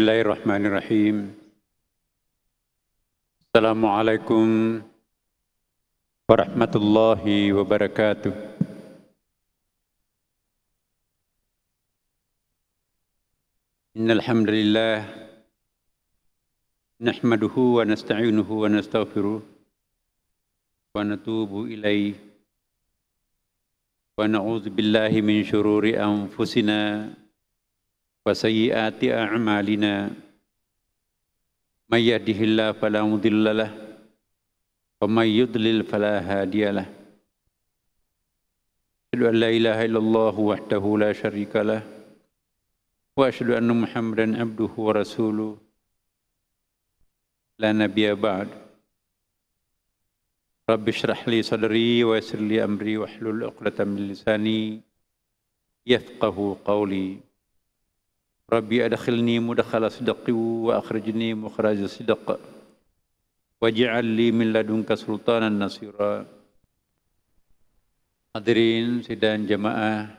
بسم الله الرحمن الرحيم السلام عليكم ورحمة الله وبركاته إن الحمد لله نحمده ونستعينه ونستغفره ونتوب إليه ونعوذ بالله من شرور أنفسنا وسيئات أعمالنا من يهده الله فلا مضل له ومن يضلل فلا هادي له أشهد أن لا إله إلا الله وحده لا شريك له وأشهد أن محمدا عبده ورسوله لا نبي بعد رب اشرح لي صدري ويسر لي أمري واحلل عقدة من لساني يفقه قولي Rabbi adkhilni mudkhala sidqi wa akhrijni mukhraja sidq waj'al li min ladunka sultanan nasira Hadirin sidang jemaah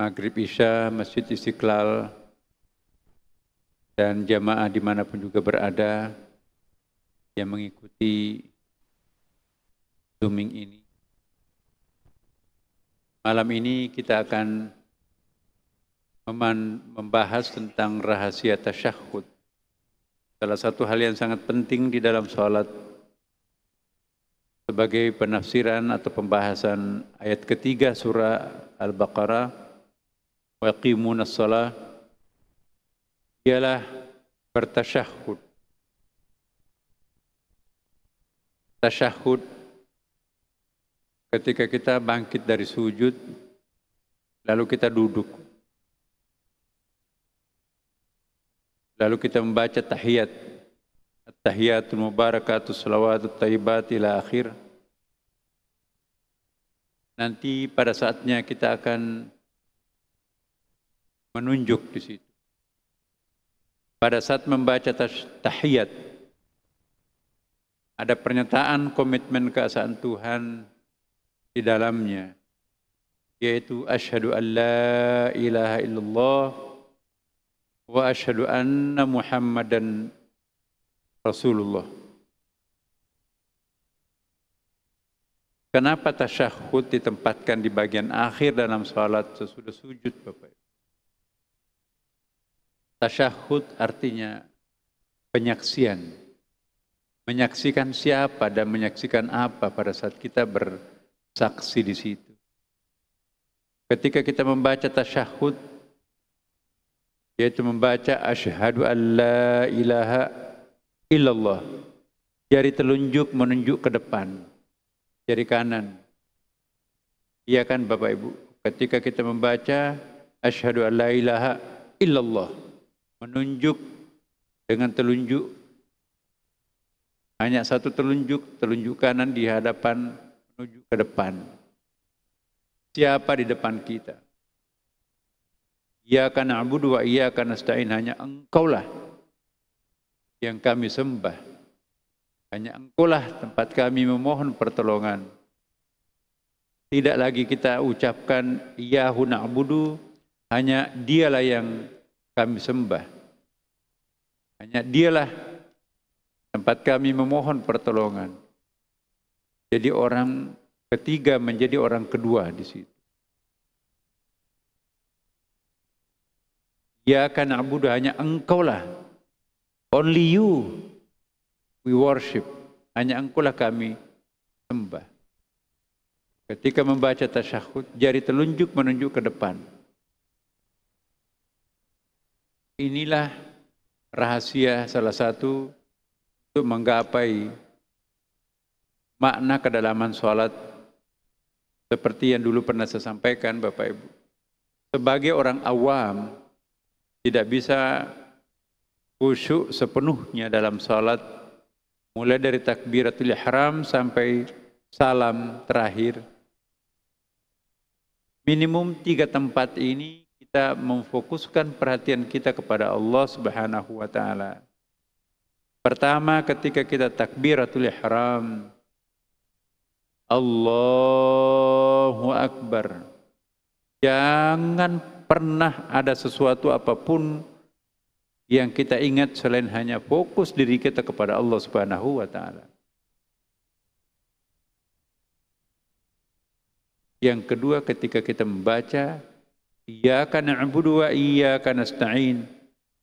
Maghrib Isya Masjid Istiqlal dan jemaah pun juga berada yang mengikuti zooming ini. Malam ini kita akan membahas tentang rahasia tasyahud. Salah satu hal yang sangat penting di dalam sholat sebagai penafsiran atau pembahasan ayat ketiga surah Al-Baqarah waqimun as-salah ialah bertasyahud. Tasyahud ketika kita bangkit dari sujud lalu kita duduk Lalu kita membaca tahiyat. At-tahiyatul mubarakatus salawatut tayyibat ila akhir. Nanti pada saatnya kita akan menunjuk di situ. Pada saat membaca tahiyat, ada pernyataan komitmen keasaan Tuhan di dalamnya, yaitu asyhadu an la ilaha illallah wa ashadu anna Muhammadan Rasulullah. Kenapa tasyahud ditempatkan di bagian akhir dalam salat sesudah sujud Bapak Ibu? Tasyahud artinya penyaksian. Menyaksikan siapa dan menyaksikan apa pada saat kita bersaksi di situ. Ketika kita membaca tasyahud, yaitu membaca asyhadu alla ilaha illallah. Jari telunjuk menunjuk ke depan, jari kanan. Iya kan Bapak Ibu? Ketika kita membaca asyhadu alla ilaha illallah menunjuk dengan telunjuk hanya satu telunjuk, telunjuk kanan di hadapan menuju ke depan. Siapa di depan kita? Iyyaka na'budu wa iyyaka nasta'in hanya Engkaulah yang kami sembah. Hanya Engkaulah tempat kami memohon pertolongan. Tidak lagi kita ucapkan Iyahu na'budu, hanya dialah yang kami sembah. Hanya dialah tempat kami memohon pertolongan. Jadi orang ketiga menjadi orang kedua di situ. Ya karena Abudu hanya engkaulah. Only you we worship. Hanya engkaulah kami sembah. Ketika membaca tasyahud, jari telunjuk menunjuk ke depan. Inilah rahasia salah satu untuk menggapai makna kedalaman sholat seperti yang dulu pernah saya sampaikan Bapak Ibu. Sebagai orang awam, tidak bisa khusyuk sepenuhnya dalam salat mulai dari takbiratul ihram sampai salam terakhir minimum tiga tempat ini kita memfokuskan perhatian kita kepada Allah Subhanahu wa taala pertama ketika kita takbiratul ihram Allahu akbar jangan pernah ada sesuatu apapun yang kita ingat selain hanya fokus diri kita kepada Allah Subhanahu wa taala. Yang kedua ketika kita membaca Iyyaka na'budu wa iyyaka nasta'in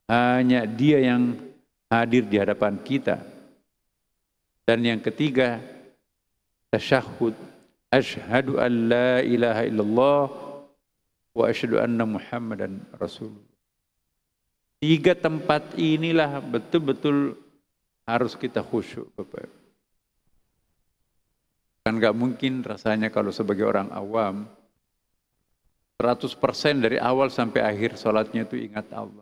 hanya dia yang hadir di hadapan kita. Dan yang ketiga tasyahud asyhadu an la ilaha illallah wa asyhadu anna Muhammadan Rasulullah. Tiga tempat inilah betul-betul harus kita khusyuk Bapak. Kan nggak mungkin rasanya kalau sebagai orang awam 100% dari awal sampai akhir sholatnya itu ingat Allah.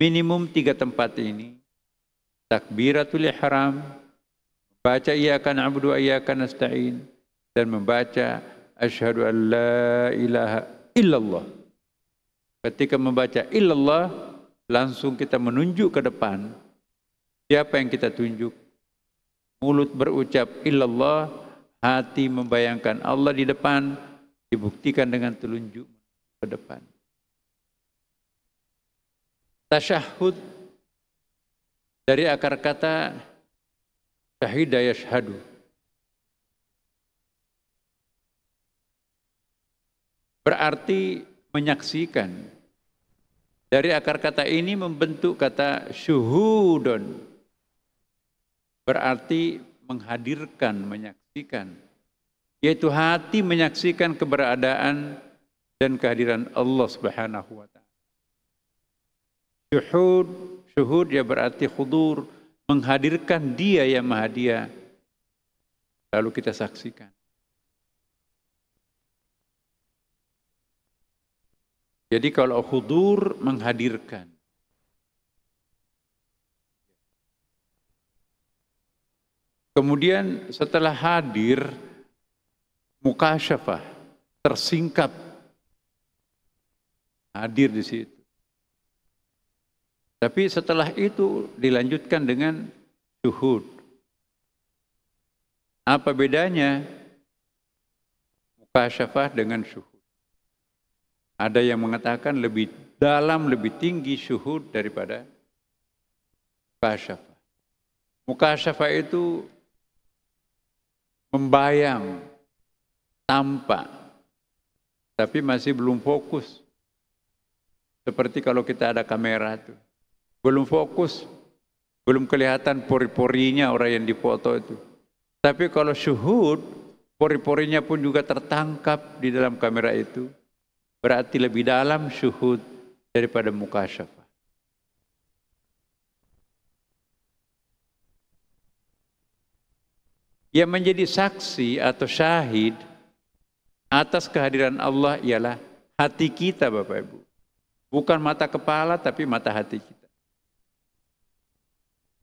Minimum tiga tempat ini. Takbiratul ihram, baca iyakan abdu kan, nasta'in, dan membaca asyhadu an la ilaha illallah. Ketika membaca illallah, langsung kita menunjuk ke depan. Siapa yang kita tunjuk? Mulut berucap illallah, hati membayangkan Allah di depan, dibuktikan dengan telunjuk ke depan. Tasyahud dari akar kata syahidah yashhadu. berarti menyaksikan. Dari akar kata ini membentuk kata syuhudon. Berarti menghadirkan, menyaksikan. Yaitu hati menyaksikan keberadaan dan kehadiran Allah Subhanahu wa taala. Syuhud, syuhud ya berarti khudur, menghadirkan dia yang maha Lalu kita saksikan. Jadi kalau hudur menghadirkan. Kemudian setelah hadir, mukasyafah, tersingkap. Hadir di situ. Tapi setelah itu dilanjutkan dengan syuhud. Apa bedanya mukasyafah dengan syuhud? Ada yang mengatakan lebih dalam, lebih tinggi syuhud daripada mukasyafah. Mukasyafah itu membayang, tampak, tapi masih belum fokus. Seperti kalau kita ada kamera itu. Belum fokus, belum kelihatan pori-porinya orang yang difoto itu. Tapi kalau syuhud, pori-porinya pun juga tertangkap di dalam kamera itu. Berarti lebih dalam syuhud daripada mukasyafah. Yang menjadi saksi atau syahid atas kehadiran Allah ialah hati kita Bapak Ibu. Bukan mata kepala tapi mata hati kita.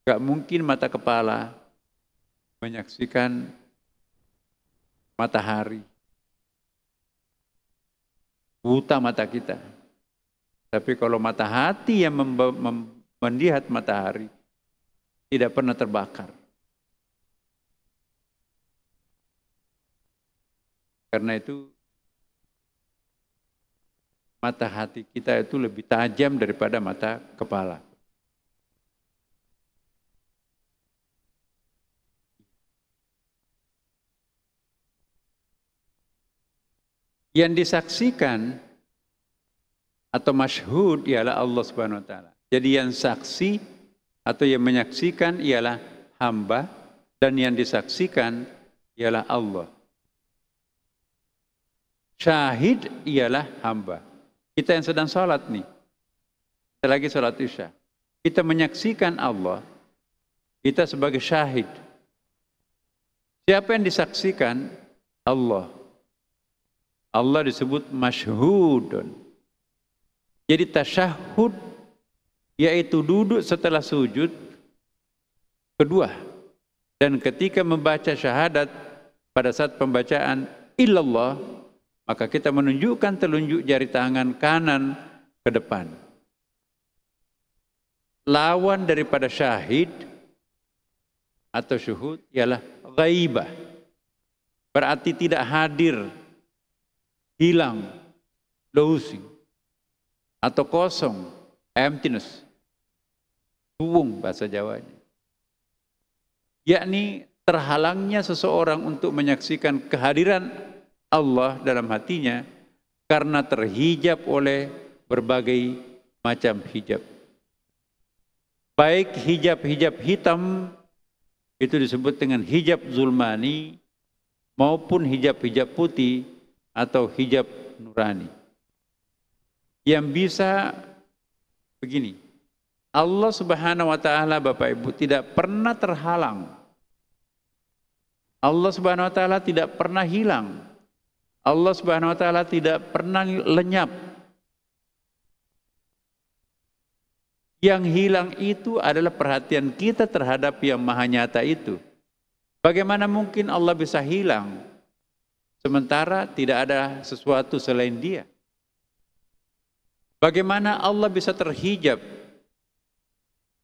Gak mungkin mata kepala menyaksikan matahari buta mata kita. Tapi kalau mata hati yang melihat matahari, tidak pernah terbakar. Karena itu mata hati kita itu lebih tajam daripada mata kepala. Yang disaksikan atau masyhud ialah Allah Subhanahu wa taala. Jadi yang saksi atau yang menyaksikan ialah hamba dan yang disaksikan ialah Allah. Syahid ialah hamba. Kita yang sedang sholat nih. Kita lagi sholat isya. Kita menyaksikan Allah. Kita sebagai syahid. Siapa yang disaksikan? Allah. Allah disebut masyhudun. Jadi tasyahud yaitu duduk setelah sujud kedua dan ketika membaca syahadat pada saat pembacaan illallah maka kita menunjukkan telunjuk jari tangan kanan ke depan. Lawan daripada syahid atau syuhud ialah ghaibah. Berarti tidak hadir hilang, losing, atau kosong, emptiness, buung bahasa Jawanya. Yakni terhalangnya seseorang untuk menyaksikan kehadiran Allah dalam hatinya karena terhijab oleh berbagai macam hijab. Baik hijab-hijab hitam itu disebut dengan hijab zulmani maupun hijab-hijab putih atau hijab nurani. Yang bisa begini, Allah Subhanahu wa taala Bapak Ibu tidak pernah terhalang. Allah Subhanahu wa taala tidak pernah hilang. Allah Subhanahu wa taala tidak pernah lenyap. Yang hilang itu adalah perhatian kita terhadap yang maha nyata itu. Bagaimana mungkin Allah bisa hilang? Sementara tidak ada sesuatu selain dia. Bagaimana Allah bisa terhijab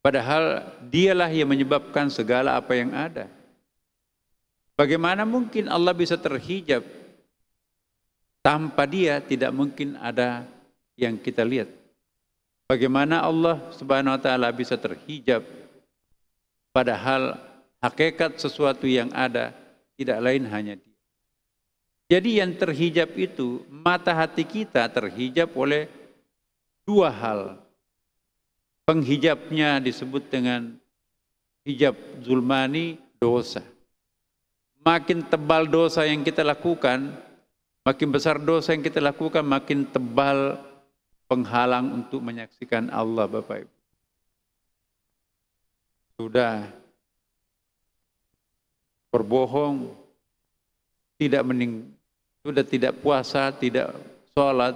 Padahal dialah yang menyebabkan segala apa yang ada. Bagaimana mungkin Allah bisa terhijab? Tanpa dia tidak mungkin ada yang kita lihat. Bagaimana Allah subhanahu wa ta'ala bisa terhijab? Padahal hakikat sesuatu yang ada tidak lain hanya dia. Jadi yang terhijab itu, mata hati kita terhijab oleh dua hal. Penghijabnya disebut dengan hijab zulmani dosa. Makin tebal dosa yang kita lakukan, makin besar dosa yang kita lakukan, makin tebal penghalang untuk menyaksikan Allah Bapak Ibu. Sudah berbohong, tidak mening sudah tidak puasa, tidak sholat,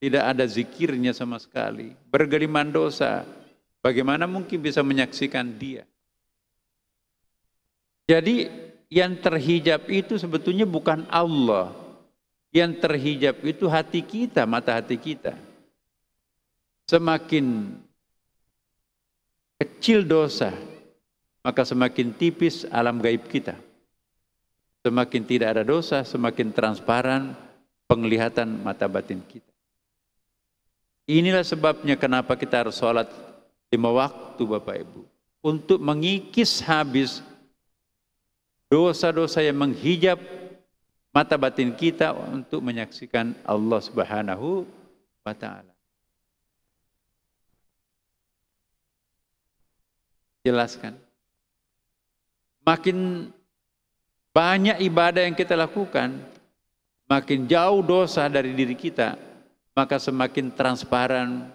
tidak ada zikirnya sama sekali, bergeriman dosa, bagaimana mungkin bisa menyaksikan dia? Jadi yang terhijab itu sebetulnya bukan Allah. Yang terhijab itu hati kita, mata hati kita. Semakin kecil dosa, maka semakin tipis alam gaib kita. Semakin tidak ada dosa, semakin transparan penglihatan mata batin kita. Inilah sebabnya kenapa kita harus sholat lima waktu Bapak Ibu. Untuk mengikis habis dosa-dosa yang menghijab mata batin kita untuk menyaksikan Allah Subhanahu wa taala. Jelaskan. Makin banyak ibadah yang kita lakukan, makin jauh dosa dari diri kita, maka semakin transparan,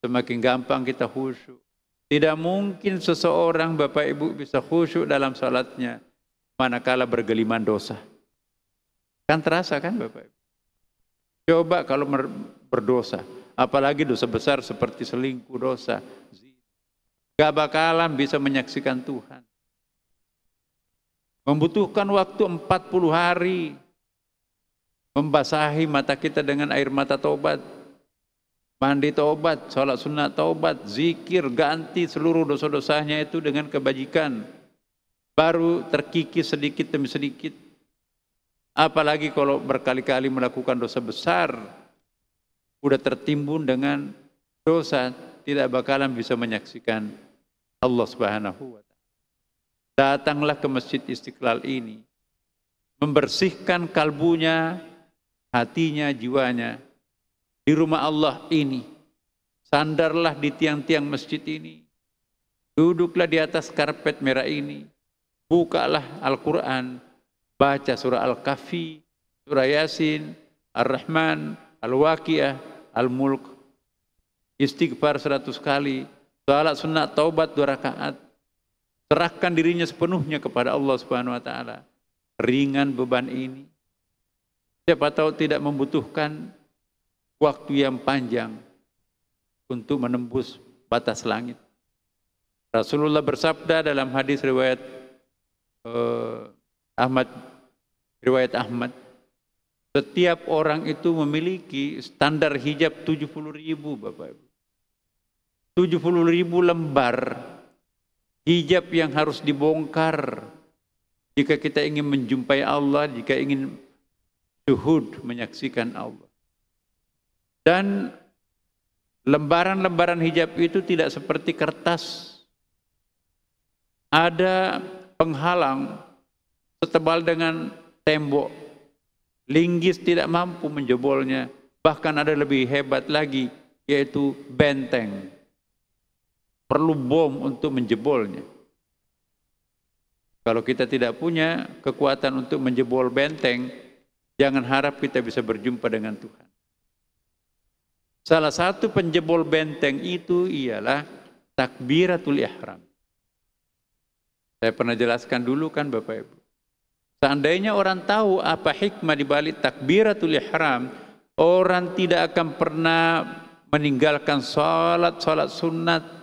semakin gampang kita khusyuk. Tidak mungkin seseorang Bapak Ibu bisa khusyuk dalam salatnya manakala bergeliman dosa. Kan terasa kan Bapak Ibu? Coba kalau berdosa, apalagi dosa besar seperti selingkuh, dosa, Gak bakalan bisa menyaksikan Tuhan. Membutuhkan waktu 40 hari membasahi mata kita dengan air mata taubat. Mandi taubat, sholat sunnah taubat, zikir, ganti seluruh dosa-dosanya itu dengan kebajikan. Baru terkikis sedikit demi sedikit. Apalagi kalau berkali-kali melakukan dosa besar, sudah tertimbun dengan dosa, tidak bakalan bisa menyaksikan Allah Subhanahu wa datanglah ke Masjid Istiqlal ini. Membersihkan kalbunya, hatinya, jiwanya. Di rumah Allah ini. Sandarlah di tiang-tiang masjid ini. Duduklah di atas karpet merah ini. Bukalah Al-Quran. Baca surah Al-Kahfi, surah Yasin, Ar-Rahman, al waqiah Al-Mulk. Istighfar seratus kali. Salat sunat taubat dua rakaat Serahkan dirinya sepenuhnya kepada Allah Subhanahu wa taala. Ringan beban ini. Siapa tahu tidak membutuhkan waktu yang panjang untuk menembus batas langit. Rasulullah bersabda dalam hadis riwayat eh, Ahmad riwayat Ahmad setiap orang itu memiliki standar hijab 70 ribu Bapak Ibu. 70 ribu lembar Hijab yang harus dibongkar. Jika kita ingin menjumpai Allah, jika ingin syuhud menyaksikan Allah. Dan lembaran-lembaran hijab itu tidak seperti kertas. Ada penghalang setebal dengan tembok. Linggis tidak mampu menjebolnya. Bahkan ada lebih hebat lagi, yaitu benteng perlu bom untuk menjebolnya. Kalau kita tidak punya kekuatan untuk menjebol benteng, jangan harap kita bisa berjumpa dengan Tuhan. Salah satu penjebol benteng itu ialah takbiratul ihram. Saya pernah jelaskan dulu kan Bapak Ibu. Seandainya orang tahu apa hikmah di balik takbiratul ihram, orang tidak akan pernah meninggalkan salat salat sunat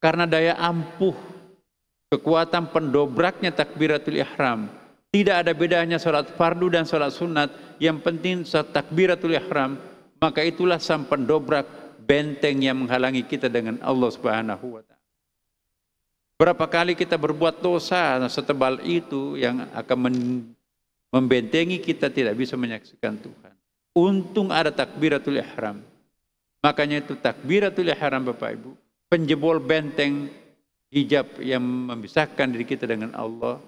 karena daya ampuh, kekuatan pendobraknya takbiratul ihram. Tidak ada bedanya sholat fardu dan sholat sunat. Yang penting saat takbiratul ihram, maka itulah sang pendobrak benteng yang menghalangi kita dengan Allah Subhanahu wa taala. Berapa kali kita berbuat dosa setebal itu yang akan membentengi kita tidak bisa menyaksikan Tuhan. Untung ada takbiratul ihram. Makanya itu takbiratul ihram Bapak Ibu penjebol benteng hijab yang memisahkan diri kita dengan Allah.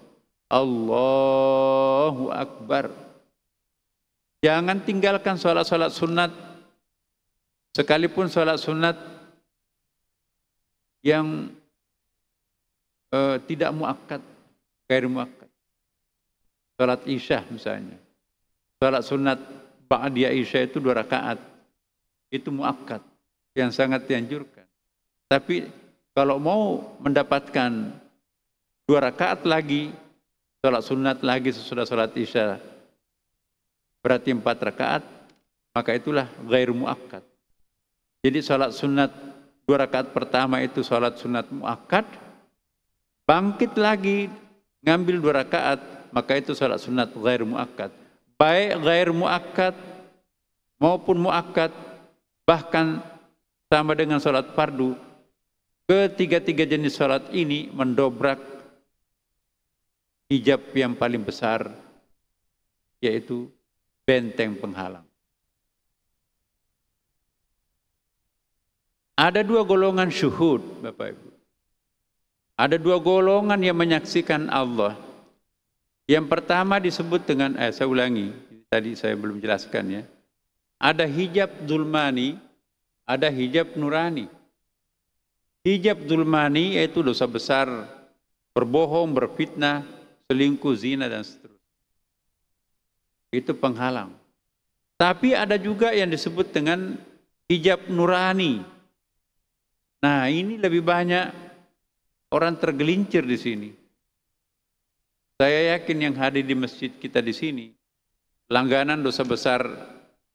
Allahu Akbar. Jangan tinggalkan sholat-sholat sunat. Sekalipun sholat sunat yang uh, tidak muakkad, gair muakkad. Sholat isya misalnya. Sholat sunat ba'diyah isya itu dua rakaat. Itu muakkad yang sangat dianjurkan. Tapi kalau mau mendapatkan dua rakaat lagi, sholat sunat lagi sesudah sholat isya, berarti empat rakaat, maka itulah gair mu'akkad. Jadi sholat sunat dua rakaat pertama itu sholat sunat muakkad, bangkit lagi ngambil dua rakaat, maka itu sholat sunat gair muakkad. Baik gair muakkad maupun muakkad, bahkan sama dengan sholat fardu, Ketiga-tiga jenis sholat ini mendobrak hijab yang paling besar, yaitu benteng penghalang. Ada dua golongan syuhud, Bapak Ibu. Ada dua golongan yang menyaksikan Allah. Yang pertama disebut dengan, eh, saya ulangi, tadi saya belum jelaskan ya. Ada hijab dulmani, ada hijab nurani. Hijab dulmani yaitu dosa besar, berbohong, berfitnah, selingkuh, zina dan seterusnya. Itu penghalang. Tapi ada juga yang disebut dengan hijab nurani. Nah, ini lebih banyak orang tergelincir di sini. Saya yakin yang hadir di masjid kita di sini, langganan dosa besar,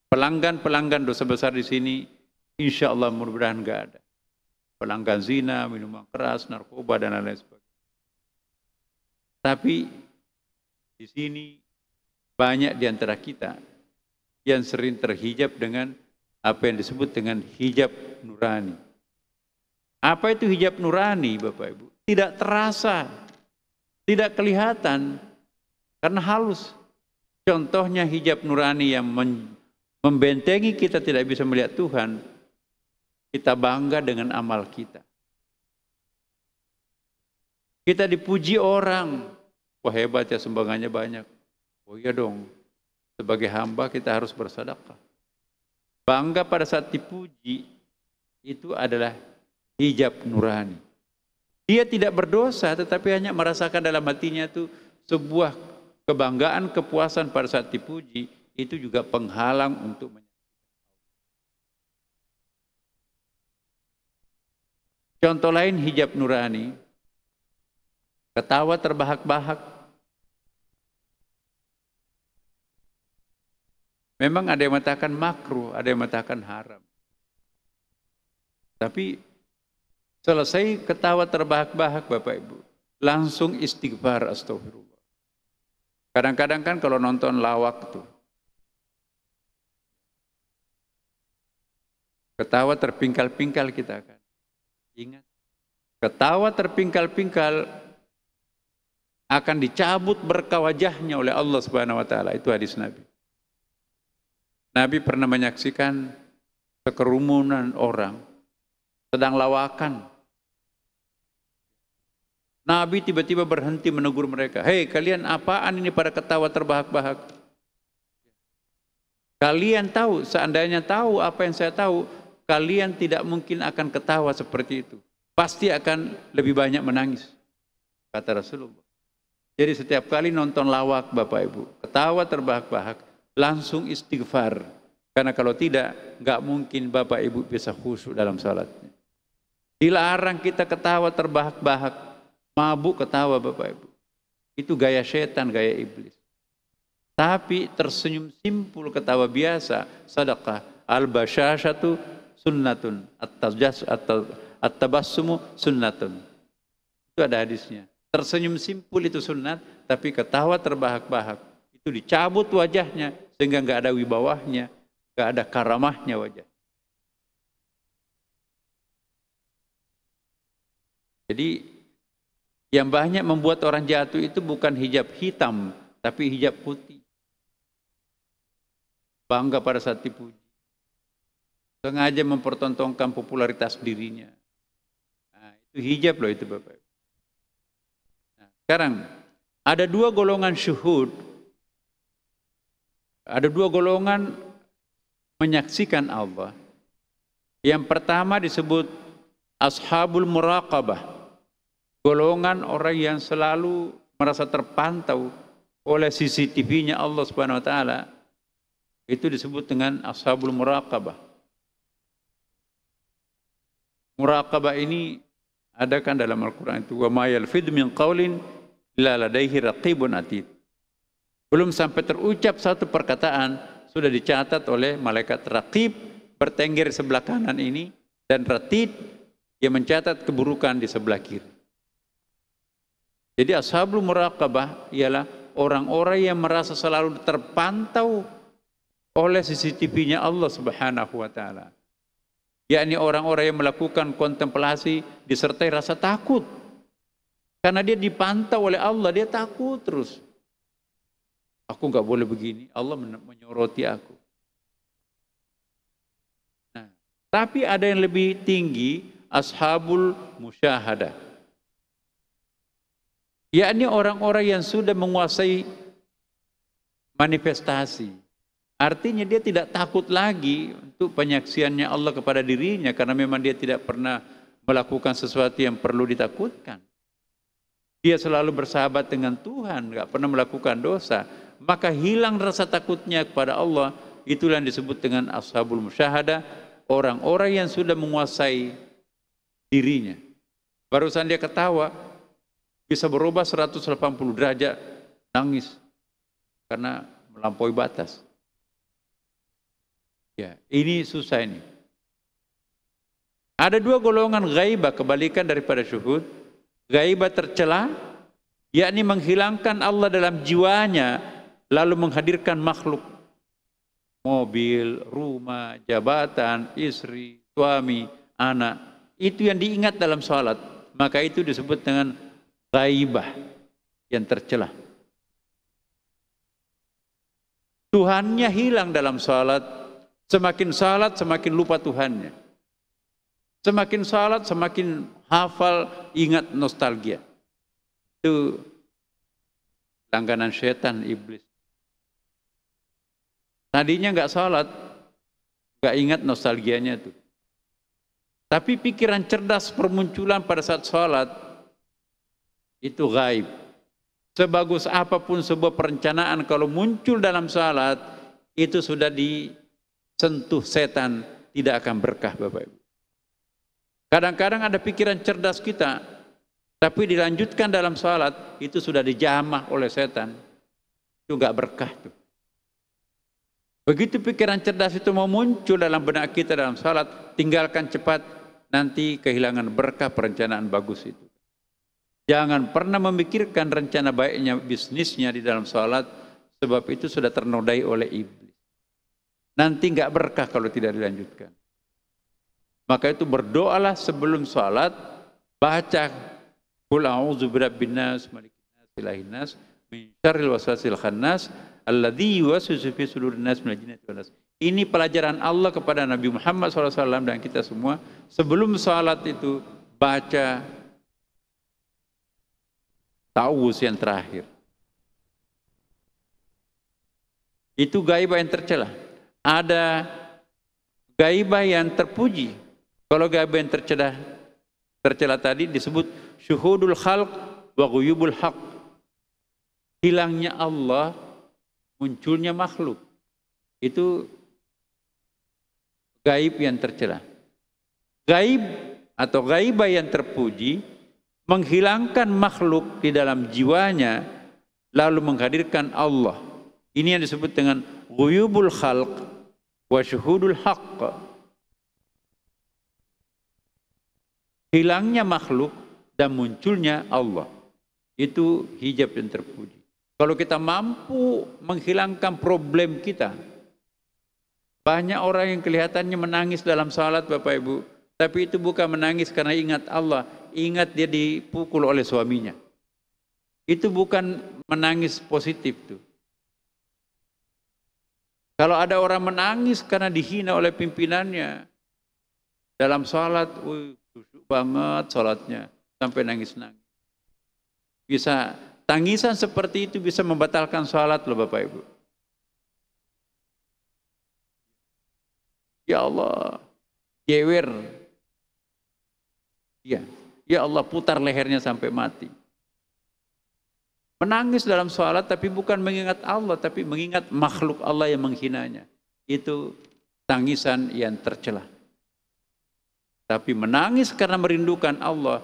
pelanggan-pelanggan dosa besar di sini, insya Allah mudah-mudahan nggak ada pelanggan zina, minuman keras, narkoba, dan lain-lain sebagainya. Tapi di sini banyak di antara kita yang sering terhijab dengan apa yang disebut dengan hijab nurani. Apa itu hijab nurani, Bapak Ibu? Tidak terasa, tidak kelihatan, karena halus. Contohnya hijab nurani yang membentengi kita tidak bisa melihat Tuhan, kita bangga dengan amal kita. Kita dipuji orang. Wah hebat ya sumbangannya banyak. Oh iya dong. Sebagai hamba kita harus bersedekah. Bangga pada saat dipuji itu adalah hijab nurani. Dia tidak berdosa tetapi hanya merasakan dalam hatinya itu sebuah kebanggaan, kepuasan pada saat dipuji itu juga penghalang untuk Contoh lain hijab nurani. Ketawa terbahak-bahak. Memang ada yang mengatakan makruh, ada yang mengatakan haram. Tapi selesai ketawa terbahak-bahak Bapak Ibu. Langsung istighfar astagfirullah. Kadang-kadang kan kalau nonton lawak tuh. Ketawa terpingkal-pingkal kita kan. Ingat, ketawa terpingkal-pingkal akan dicabut berkah wajahnya oleh Allah Subhanahu wa taala. Itu hadis Nabi. Nabi pernah menyaksikan sekerumunan orang sedang lawakan. Nabi tiba-tiba berhenti menegur mereka. Hei kalian apaan ini pada ketawa terbahak-bahak? Kalian tahu, seandainya tahu apa yang saya tahu, kalian tidak mungkin akan ketawa seperti itu. Pasti akan lebih banyak menangis, kata Rasulullah. Jadi setiap kali nonton lawak Bapak Ibu, ketawa terbahak-bahak, langsung istighfar. Karena kalau tidak, nggak mungkin Bapak Ibu bisa khusyuk dalam salatnya. Dilarang kita ketawa terbahak-bahak, mabuk ketawa Bapak Ibu. Itu gaya setan, gaya iblis. Tapi tersenyum simpul ketawa biasa, sadaqah al satu sunnatun at-tajas atau at-tabassumu sunnatun. Itu ada hadisnya. Tersenyum simpul itu sunnat, tapi ketawa terbahak-bahak itu dicabut wajahnya sehingga nggak ada wibawahnya, nggak ada karamahnya wajah. Jadi yang banyak membuat orang jatuh itu bukan hijab hitam, tapi hijab putih. Bangga pada saat dipuji. Sengaja mempertontonkan popularitas dirinya. Nah, itu hijab loh itu Bapak. Nah, sekarang, ada dua golongan syuhud. Ada dua golongan menyaksikan Allah. Yang pertama disebut ashabul muraqabah. Golongan orang yang selalu merasa terpantau oleh CCTV-nya Allah Subhanahu wa taala. Itu disebut dengan ashabul muraqabah. Muraqabah ini ada kan dalam Al-Quran itu wa mayal fid min qawlin illa ladaihi raqibun atid. Belum sampai terucap satu perkataan sudah dicatat oleh malaikat raqib bertengger sebelah kanan ini dan ratid yang mencatat keburukan di sebelah kiri. Jadi ashabul muraqabah ialah orang-orang yang merasa selalu terpantau oleh CCTV-nya Allah Subhanahu wa taala yakni orang-orang yang melakukan kontemplasi disertai rasa takut. Karena dia dipantau oleh Allah, dia takut terus. Aku nggak boleh begini, Allah menyoroti aku. Nah, tapi ada yang lebih tinggi, ashabul musyahadah. Yakni orang-orang yang sudah menguasai manifestasi. Artinya dia tidak takut lagi untuk penyaksiannya Allah kepada dirinya karena memang dia tidak pernah melakukan sesuatu yang perlu ditakutkan. Dia selalu bersahabat dengan Tuhan, nggak pernah melakukan dosa. Maka hilang rasa takutnya kepada Allah. Itulah yang disebut dengan ashabul musyahada, orang-orang yang sudah menguasai dirinya. Barusan dia ketawa, bisa berubah 180 derajat, nangis karena melampaui batas. Ya, ini susah ini. Ada dua golongan gaibah kebalikan daripada syuhud. Gaibah tercela, yakni menghilangkan Allah dalam jiwanya lalu menghadirkan makhluk. Mobil, rumah, jabatan, istri, suami, anak. Itu yang diingat dalam sholat. Maka itu disebut dengan gaibah yang tercelah. Tuhannya hilang dalam sholat Semakin salat, semakin lupa Tuhannya. Semakin salat, semakin hafal, ingat nostalgia. Itu langganan setan iblis. Tadinya nggak salat, nggak ingat nostalgianya itu. Tapi pikiran cerdas permunculan pada saat salat itu gaib. Sebagus apapun sebuah perencanaan kalau muncul dalam salat itu sudah di sentuh setan tidak akan berkah Bapak Ibu. Kadang-kadang ada pikiran cerdas kita, tapi dilanjutkan dalam sholat, itu sudah dijamah oleh setan. Itu gak berkah. Tuh. Begitu pikiran cerdas itu mau muncul dalam benak kita dalam sholat, tinggalkan cepat, nanti kehilangan berkah perencanaan bagus itu. Jangan pernah memikirkan rencana baiknya bisnisnya di dalam sholat, sebab itu sudah ternodai oleh iblis. Nanti nggak berkah kalau tidak dilanjutkan. Maka itu berdoalah sebelum sholat, baca Qul a'udzu birabbin nas, malikin nas, ilahin nas, min syarril waswasil khannas, alladzi yuwaswisu fi sudurin nas minal jinnati wan nas. Ini pelajaran Allah kepada Nabi Muhammad SAW dan kita semua. Sebelum salat itu baca ta'awuz yang terakhir. Itu gaib yang tercelah ada gaibah yang terpuji. Kalau gaibah yang tercedah, tercela tadi disebut syuhudul khalq wa ghuyubul haq. Hilangnya Allah, munculnya makhluk. Itu gaib yang tercela. Gaib atau gaibah yang terpuji menghilangkan makhluk di dalam jiwanya lalu menghadirkan Allah. Ini yang disebut dengan ghuyubul khalq wa syuhudul haqq hilangnya makhluk dan munculnya Allah itu hijab yang terpuji kalau kita mampu menghilangkan problem kita banyak orang yang kelihatannya menangis dalam salat Bapak Ibu tapi itu bukan menangis karena ingat Allah ingat dia dipukul oleh suaminya itu bukan menangis positif tuh kalau ada orang menangis karena dihina oleh pimpinannya, dalam sholat, khusyuk susu banget sholatnya, sampai nangis-nangis. Bisa tangisan seperti itu bisa membatalkan sholat loh Bapak Ibu. Ya Allah, gewer. Ya, ya Allah putar lehernya sampai mati. Menangis dalam sholat tapi bukan mengingat Allah, tapi mengingat makhluk Allah yang menghinanya. Itu tangisan yang tercela. Tapi menangis karena merindukan Allah,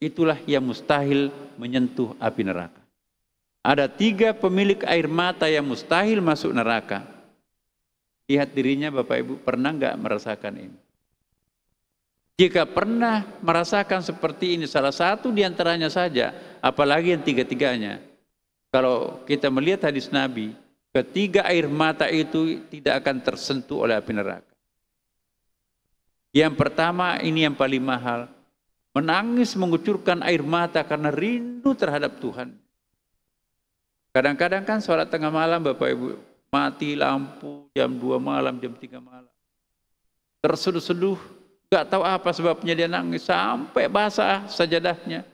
itulah yang mustahil menyentuh api neraka. Ada tiga pemilik air mata yang mustahil masuk neraka. Lihat dirinya Bapak Ibu, pernah nggak merasakan ini? Jika pernah merasakan seperti ini salah satu di antaranya saja, apalagi yang tiga-tiganya. Kalau kita melihat hadis Nabi, ketiga air mata itu tidak akan tersentuh oleh api neraka. Yang pertama ini yang paling mahal, menangis mengucurkan air mata karena rindu terhadap Tuhan. Kadang-kadang kan sholat tengah malam Bapak Ibu mati lampu jam 2 malam, jam 3 malam. Terseduh-seduh Gak tahu apa sebabnya dia nangis sampai basah sajadahnya.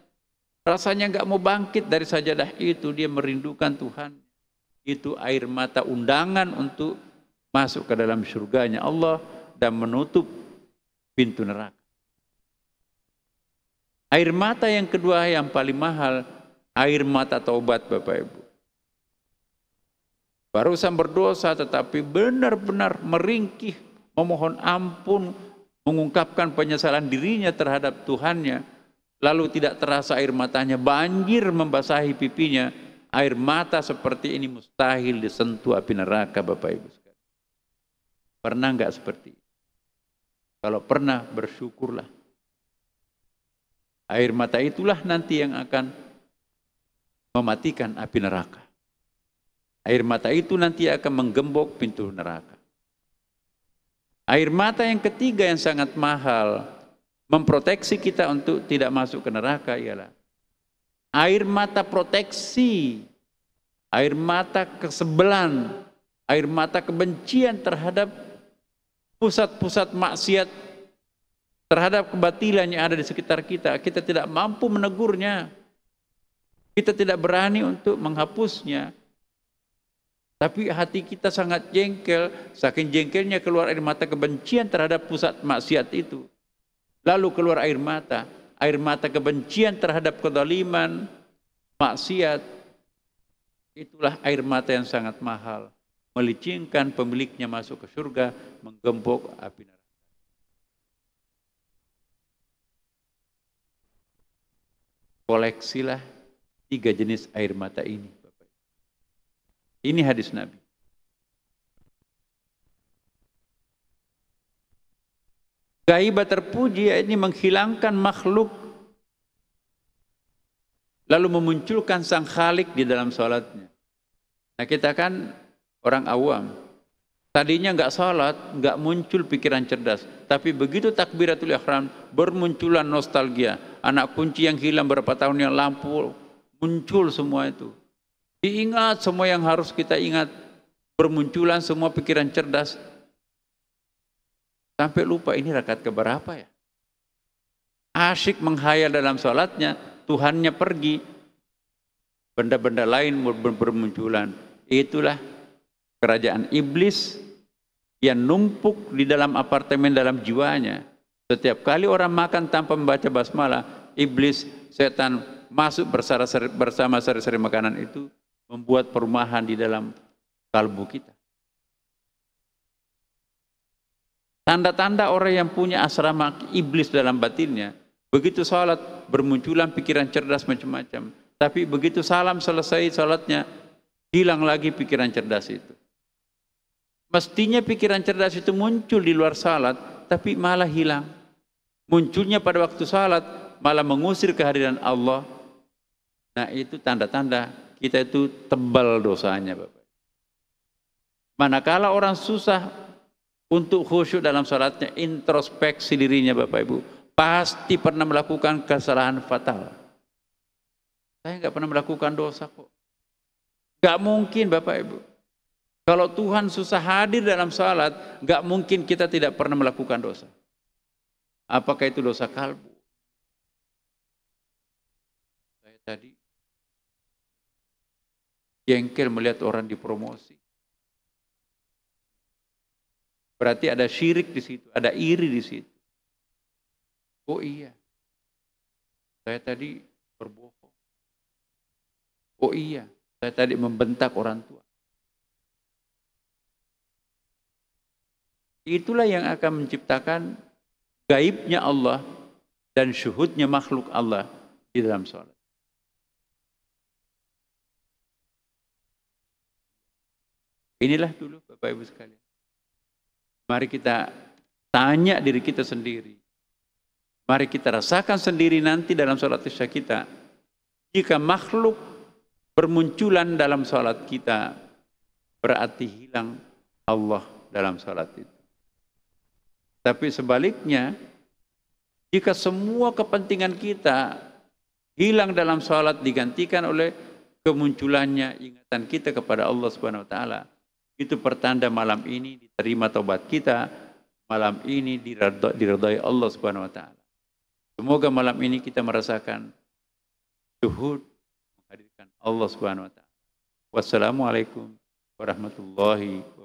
Rasanya gak mau bangkit dari sajadah itu. Dia merindukan Tuhan. Itu air mata undangan untuk masuk ke dalam surganya Allah dan menutup pintu neraka. Air mata yang kedua yang paling mahal, air mata taubat Bapak Ibu. Barusan berdosa tetapi benar-benar meringkih, memohon ampun, mengungkapkan penyesalan dirinya terhadap Tuhannya, lalu tidak terasa air matanya, banjir membasahi pipinya, air mata seperti ini mustahil disentuh api neraka Bapak Ibu sekalian. Pernah enggak seperti ini? Kalau pernah bersyukurlah. Air mata itulah nanti yang akan mematikan api neraka. Air mata itu nanti akan menggembok pintu neraka. Air mata yang ketiga yang sangat mahal memproteksi kita untuk tidak masuk ke neraka ialah air mata proteksi, air mata kesebelan, air mata kebencian terhadap pusat-pusat maksiat terhadap kebatilan yang ada di sekitar kita. Kita tidak mampu menegurnya. Kita tidak berani untuk menghapusnya. Tapi hati kita sangat jengkel, saking jengkelnya keluar air mata kebencian terhadap pusat maksiat itu. Lalu keluar air mata, air mata kebencian terhadap kedaliman maksiat. Itulah air mata yang sangat mahal. Melicinkan pemiliknya masuk ke surga, menggembok api neraka. Koleksilah tiga jenis air mata ini ini hadis Nabi. Gaibah terpuji ya, ini menghilangkan makhluk lalu memunculkan sang khalik di dalam sholatnya. Nah kita kan orang awam. Tadinya nggak sholat, nggak muncul pikiran cerdas. Tapi begitu takbiratul ihram bermunculan nostalgia. Anak kunci yang hilang berapa tahun yang lampu muncul semua itu. Diingat semua yang harus kita ingat. Bermunculan semua pikiran cerdas. Sampai lupa ini rakaat keberapa ya? Asyik menghayal dalam sholatnya. Tuhannya pergi. Benda-benda lain bermunculan. Itulah kerajaan iblis yang numpuk di dalam apartemen dalam jiwanya. Setiap kali orang makan tanpa membaca basmalah, iblis, setan masuk bersama-sari makanan itu membuat perumahan di dalam kalbu kita. Tanda-tanda orang yang punya asrama iblis dalam batinnya, begitu salat bermunculan pikiran cerdas macam-macam. Tapi begitu salam selesai salatnya, hilang lagi pikiran cerdas itu. Mestinya pikiran cerdas itu muncul di luar salat, tapi malah hilang. Munculnya pada waktu salat, malah mengusir kehadiran Allah. Nah itu tanda-tanda kita itu tebal dosanya Bapak. Manakala orang susah untuk khusyuk dalam sholatnya, introspeksi dirinya Bapak Ibu, pasti pernah melakukan kesalahan fatal. Saya nggak pernah melakukan dosa kok. Gak mungkin Bapak Ibu. Kalau Tuhan susah hadir dalam sholat, gak mungkin kita tidak pernah melakukan dosa. Apakah itu dosa kalbu? Saya tadi jengkel melihat orang dipromosi. Berarti ada syirik di situ, ada iri di situ. Oh iya, saya tadi berbohong. Oh iya, saya tadi membentak orang tua. Itulah yang akan menciptakan gaibnya Allah dan syuhudnya makhluk Allah di dalam sholat. Inilah dulu Bapak Ibu sekalian. Mari kita tanya diri kita sendiri. Mari kita rasakan sendiri nanti dalam sholat isya kita. Jika makhluk bermunculan dalam sholat kita, berarti hilang Allah dalam sholat itu. Tapi sebaliknya, jika semua kepentingan kita hilang dalam sholat digantikan oleh kemunculannya ingatan kita kepada Allah Subhanahu wa taala itu pertanda malam ini diterima taubat kita, malam ini diridhai Allah Subhanahu wa taala. Semoga malam ini kita merasakan syuhud menghadirkan Allah Subhanahu wa taala. Wassalamualaikum warahmatullahi wabarakatuh.